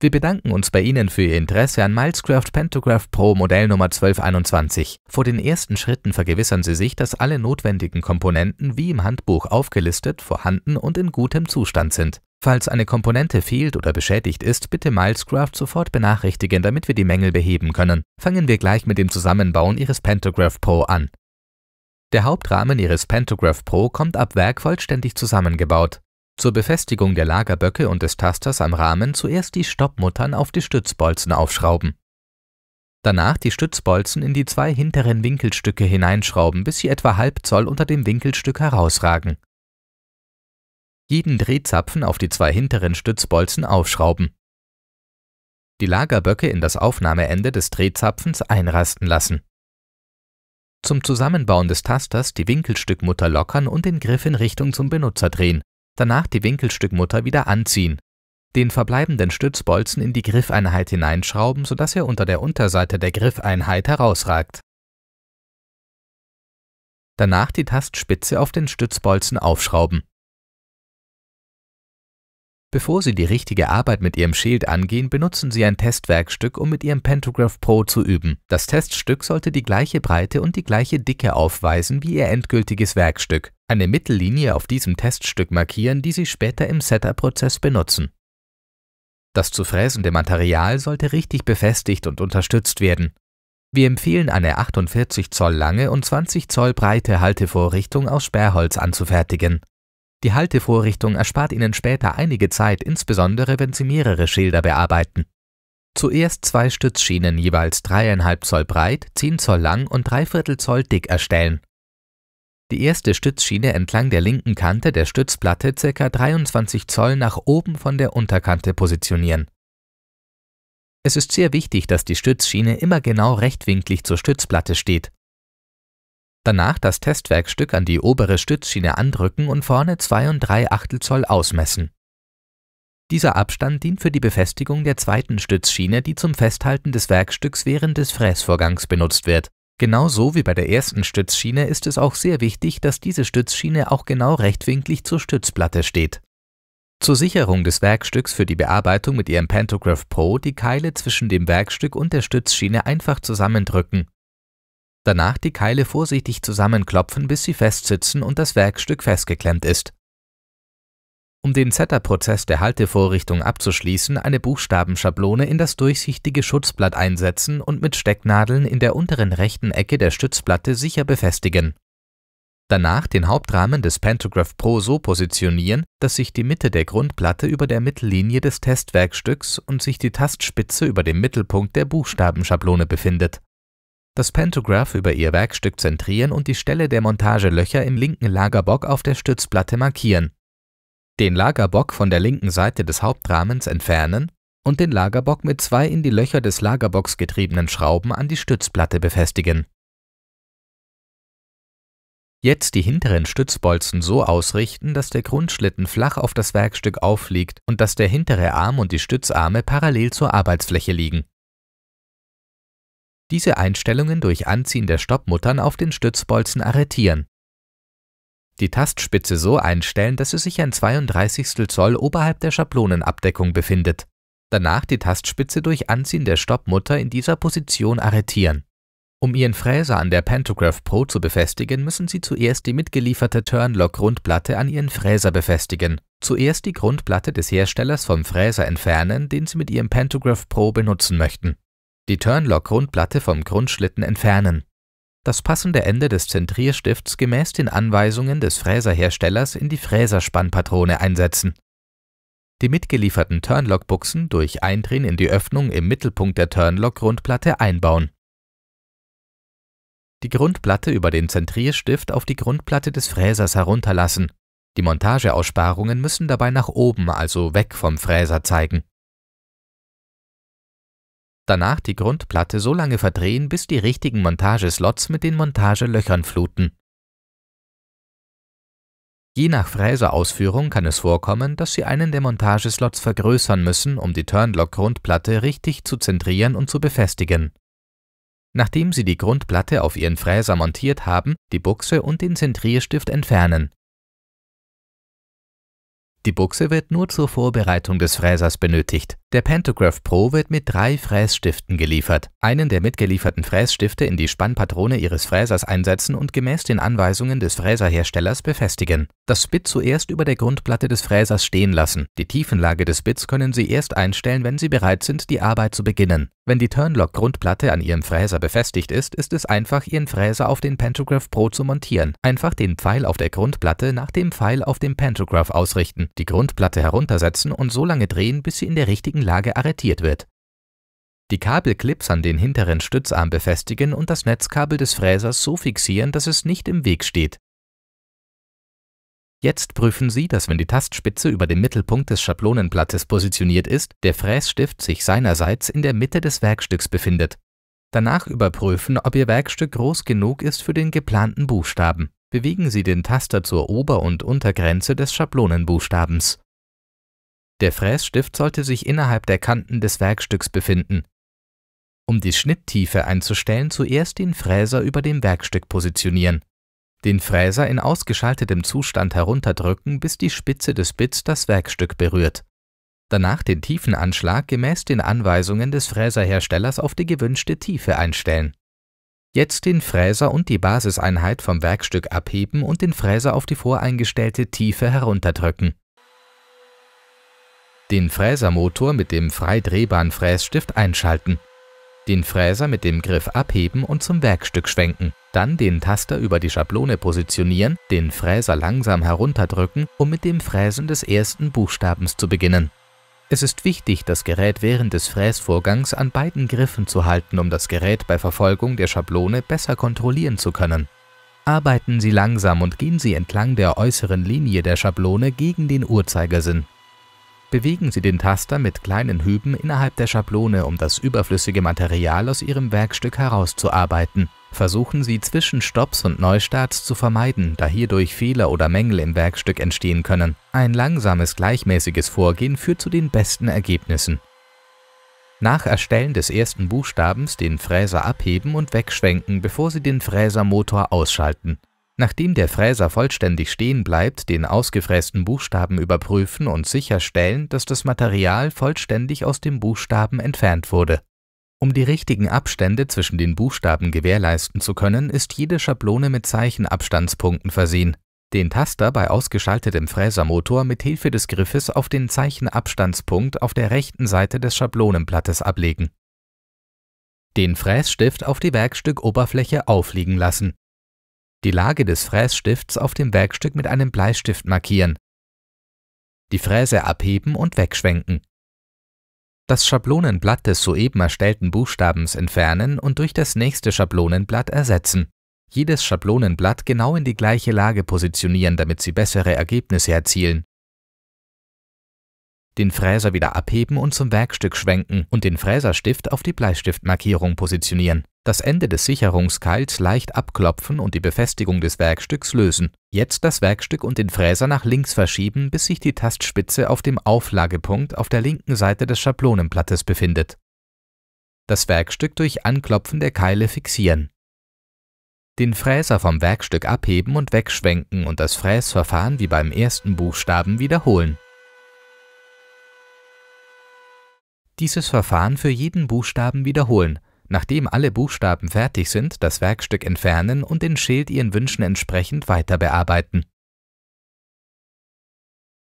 Wir bedanken uns bei Ihnen für Ihr Interesse an Milescraft Pantograph Pro Modell Nummer 1221. Vor den ersten Schritten vergewissern Sie sich, dass alle notwendigen Komponenten wie im Handbuch aufgelistet, vorhanden und in gutem Zustand sind. Falls eine Komponente fehlt oder beschädigt ist, bitte Milescraft sofort benachrichtigen, damit wir die Mängel beheben können. Fangen wir gleich mit dem Zusammenbauen Ihres Pantograph Pro an. Der Hauptrahmen Ihres Pantograph Pro kommt ab Werk vollständig zusammengebaut. Zur Befestigung der Lagerböcke und des Tasters am Rahmen zuerst die Stoppmuttern auf die Stützbolzen aufschrauben. Danach die Stützbolzen in die zwei hinteren Winkelstücke hineinschrauben, bis sie etwa halb Zoll unter dem Winkelstück herausragen. Jeden Drehzapfen auf die zwei hinteren Stützbolzen aufschrauben. Die Lagerböcke in das Aufnahmeende des Drehzapfens einrasten lassen. Zum Zusammenbauen des Tasters die Winkelstückmutter lockern und den Griff in Richtung zum Benutzer drehen danach die Winkelstückmutter wieder anziehen, den verbleibenden Stützbolzen in die Griffeinheit hineinschrauben, sodass er unter der Unterseite der Griffeinheit herausragt. Danach die Tastspitze auf den Stützbolzen aufschrauben Bevor Sie die richtige Arbeit mit Ihrem Schild angehen, benutzen Sie ein Testwerkstück, um mit Ihrem Pantograph Pro zu üben. Das Teststück sollte die gleiche Breite und die gleiche Dicke aufweisen wie Ihr endgültiges Werkstück. Eine Mittellinie auf diesem Teststück markieren, die Sie später im Setup-Prozess benutzen. Das zu fräsende Material sollte richtig befestigt und unterstützt werden. Wir empfehlen eine 48 Zoll lange und 20 Zoll breite Haltevorrichtung aus Sperrholz anzufertigen. Die Haltevorrichtung erspart Ihnen später einige Zeit, insbesondere wenn Sie mehrere Schilder bearbeiten. Zuerst zwei Stützschienen jeweils 3,5 Zoll breit, 10 Zoll lang und 3,25 Zoll dick erstellen. Die erste Stützschiene entlang der linken Kante der Stützplatte ca. 23 Zoll nach oben von der Unterkante positionieren. Es ist sehr wichtig, dass die Stützschiene immer genau rechtwinklig zur Stützplatte steht. Danach das Testwerkstück an die obere Stützschiene andrücken und vorne 2 und 3 Achtel Zoll ausmessen. Dieser Abstand dient für die Befestigung der zweiten Stützschiene, die zum Festhalten des Werkstücks während des Fräsvorgangs benutzt wird. Genauso wie bei der ersten Stützschiene ist es auch sehr wichtig, dass diese Stützschiene auch genau rechtwinklig zur Stützplatte steht. Zur Sicherung des Werkstücks für die Bearbeitung mit Ihrem Pantograph Pro die Keile zwischen dem Werkstück und der Stützschiene einfach zusammendrücken danach die Keile vorsichtig zusammenklopfen, bis sie festsitzen und das Werkstück festgeklemmt ist. Um den Setter-Prozess der Haltevorrichtung abzuschließen, eine Buchstabenschablone in das durchsichtige Schutzblatt einsetzen und mit Stecknadeln in der unteren rechten Ecke der Stützplatte sicher befestigen. Danach den Hauptrahmen des Pantograph Pro so positionieren, dass sich die Mitte der Grundplatte über der Mittellinie des Testwerkstücks und sich die Tastspitze über dem Mittelpunkt der Buchstabenschablone befindet das Pantograph über ihr Werkstück zentrieren und die Stelle der Montagelöcher im linken Lagerbock auf der Stützplatte markieren. Den Lagerbock von der linken Seite des Hauptrahmens entfernen und den Lagerbock mit zwei in die Löcher des Lagerbocks getriebenen Schrauben an die Stützplatte befestigen. Jetzt die hinteren Stützbolzen so ausrichten, dass der Grundschlitten flach auf das Werkstück aufliegt und dass der hintere Arm und die Stützarme parallel zur Arbeitsfläche liegen diese Einstellungen durch Anziehen der Stoppmuttern auf den Stützbolzen arretieren. Die Tastspitze so einstellen, dass sie sich ein 32 Zoll oberhalb der Schablonenabdeckung befindet. Danach die Tastspitze durch Anziehen der Stoppmutter in dieser Position arretieren. Um Ihren Fräser an der Pantograph Pro zu befestigen, müssen Sie zuerst die mitgelieferte Turnlock-Grundplatte an Ihren Fräser befestigen. Zuerst die Grundplatte des Herstellers vom Fräser entfernen, den Sie mit Ihrem Pantograph Pro benutzen möchten die Turnlock-Grundplatte vom Grundschlitten entfernen. Das passende Ende des Zentrierstifts gemäß den Anweisungen des Fräserherstellers in die Fräserspannpatrone einsetzen. Die mitgelieferten Turnlock-Buchsen durch Eindrehen in die Öffnung im Mittelpunkt der Turnlock-Grundplatte einbauen. Die Grundplatte über den Zentrierstift auf die Grundplatte des Fräsers herunterlassen. Die Montageaussparungen müssen dabei nach oben, also weg vom Fräser zeigen danach die Grundplatte so lange verdrehen, bis die richtigen Montageslots mit den Montagelöchern fluten. Je nach Fräserausführung kann es vorkommen, dass Sie einen der Montageslots vergrößern müssen, um die Turnlock-Grundplatte richtig zu zentrieren und zu befestigen. Nachdem Sie die Grundplatte auf Ihren Fräser montiert haben, die Buchse und den Zentrierstift entfernen. Die Buchse wird nur zur Vorbereitung des Fräsers benötigt. Der Pantograph Pro wird mit drei Frässtiften geliefert. Einen der mitgelieferten Frässtifte in die Spannpatrone Ihres Fräsers einsetzen und gemäß den Anweisungen des Fräserherstellers befestigen. Das Bit zuerst über der Grundplatte des Fräsers stehen lassen. Die Tiefenlage des Bits können Sie erst einstellen, wenn Sie bereit sind, die Arbeit zu beginnen. Wenn die Turnlock-Grundplatte an Ihrem Fräser befestigt ist, ist es einfach, Ihren Fräser auf den Pantograph Pro zu montieren. Einfach den Pfeil auf der Grundplatte nach dem Pfeil auf dem Pantograph ausrichten, die Grundplatte heruntersetzen und so lange drehen, bis sie in der richtigen schwierigen Lage arretiert wird. Die Kabelclips an den hinteren Stützarm befestigen und das Netzkabel des Fräsers so fixieren, dass es nicht im Weg steht. Jetzt prüfen Sie, dass wenn die Tastspitze über dem Mittelpunkt des Schablonenblattes positioniert ist, der Frässtift sich seinerseits in der Mitte des Werkstücks befindet. Danach überprüfen, ob Ihr Werkstück groß genug ist für den geplanten Buchstaben. Bewegen Sie den Taster zur Ober- und Untergrenze des Schablonenbuchstabens. Der Frässtift sollte sich innerhalb der Kanten des Werkstücks befinden. Um die Schnitttiefe einzustellen, zuerst den Fräser über dem Werkstück positionieren. Den Fräser in ausgeschaltetem Zustand herunterdrücken, bis die Spitze des Bits das Werkstück berührt. Danach den Tiefenanschlag gemäß den Anweisungen des Fräserherstellers auf die gewünschte Tiefe einstellen. Jetzt den Fräser und die Basiseinheit vom Werkstück abheben und den Fräser auf die voreingestellte Tiefe herunterdrücken. Den Fräsermotor mit dem frei drehbaren Frässtift einschalten. Den Fräser mit dem Griff abheben und zum Werkstück schwenken. Dann den Taster über die Schablone positionieren, den Fräser langsam herunterdrücken, um mit dem Fräsen des ersten Buchstabens zu beginnen. Es ist wichtig, das Gerät während des Fräsvorgangs an beiden Griffen zu halten, um das Gerät bei Verfolgung der Schablone besser kontrollieren zu können. Arbeiten Sie langsam und gehen Sie entlang der äußeren Linie der Schablone gegen den Uhrzeigersinn. Bewegen Sie den Taster mit kleinen Hüben innerhalb der Schablone, um das überflüssige Material aus Ihrem Werkstück herauszuarbeiten. Versuchen Sie Zwischenstopps und Neustarts zu vermeiden, da hierdurch Fehler oder Mängel im Werkstück entstehen können. Ein langsames, gleichmäßiges Vorgehen führt zu den besten Ergebnissen. Nach Erstellen des ersten Buchstabens den Fräser abheben und wegschwenken, bevor Sie den Fräsermotor ausschalten. Nachdem der Fräser vollständig stehen bleibt, den ausgefrästen Buchstaben überprüfen und sicherstellen, dass das Material vollständig aus dem Buchstaben entfernt wurde. Um die richtigen Abstände zwischen den Buchstaben gewährleisten zu können, ist jede Schablone mit Zeichenabstandspunkten versehen. Den Taster bei ausgeschaltetem Fräsermotor mit Hilfe des Griffes auf den Zeichenabstandspunkt auf der rechten Seite des Schablonenblattes ablegen. Den Frässtift auf die Werkstückoberfläche aufliegen lassen die Lage des Frässtifts auf dem Werkstück mit einem Bleistift markieren, die Fräse abheben und wegschwenken, das Schablonenblatt des soeben erstellten Buchstabens entfernen und durch das nächste Schablonenblatt ersetzen, jedes Schablonenblatt genau in die gleiche Lage positionieren, damit sie bessere Ergebnisse erzielen, den Fräser wieder abheben und zum Werkstück schwenken und den Fräserstift auf die Bleistiftmarkierung positionieren das Ende des Sicherungskeils leicht abklopfen und die Befestigung des Werkstücks lösen. Jetzt das Werkstück und den Fräser nach links verschieben, bis sich die Tastspitze auf dem Auflagepunkt auf der linken Seite des Schablonenblattes befindet. Das Werkstück durch Anklopfen der Keile fixieren. Den Fräser vom Werkstück abheben und wegschwenken und das Fräsverfahren wie beim ersten Buchstaben wiederholen. Dieses Verfahren für jeden Buchstaben wiederholen, Nachdem alle Buchstaben fertig sind, das Werkstück entfernen und den Schild Ihren Wünschen entsprechend weiter bearbeiten